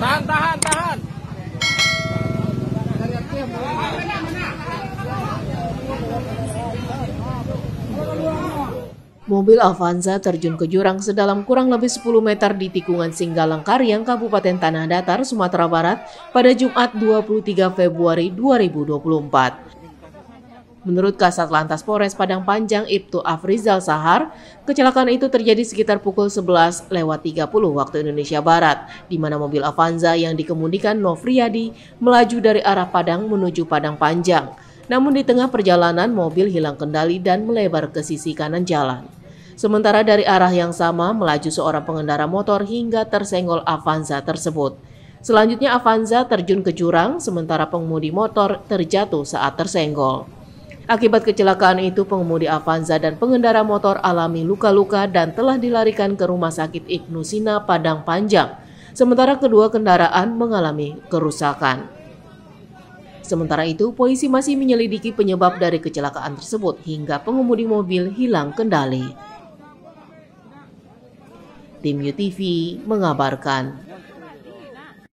Tahan, tahan, tahan. Mobil Avanza terjun ke jurang sedalam kurang lebih 10 meter di tikungan Singgalang Karyang, Kabupaten Tanah Datar, Sumatera Barat pada Jumat 23 Februari 2024. Menurut Kasat Lantas Polres Padang Panjang Ibtu Afrizal Sahar, kecelakaan itu terjadi sekitar pukul 11 lewat 30 waktu Indonesia Barat, di mana mobil Avanza yang dikemudikan Novriadi melaju dari arah Padang menuju Padang Panjang. Namun di tengah perjalanan mobil hilang kendali dan melebar ke sisi kanan jalan. Sementara dari arah yang sama melaju seorang pengendara motor hingga tersenggol Avanza tersebut. Selanjutnya Avanza terjun ke jurang sementara pengemudi motor terjatuh saat tersenggol. Akibat kecelakaan itu, pengemudi Avanza dan pengendara motor alami luka-luka dan telah dilarikan ke Rumah Sakit Ibnu Sina Padang Panjang. Sementara kedua kendaraan mengalami kerusakan. Sementara itu, polisi masih menyelidiki penyebab dari kecelakaan tersebut hingga pengemudi mobil hilang kendali. Tim UTV mengabarkan.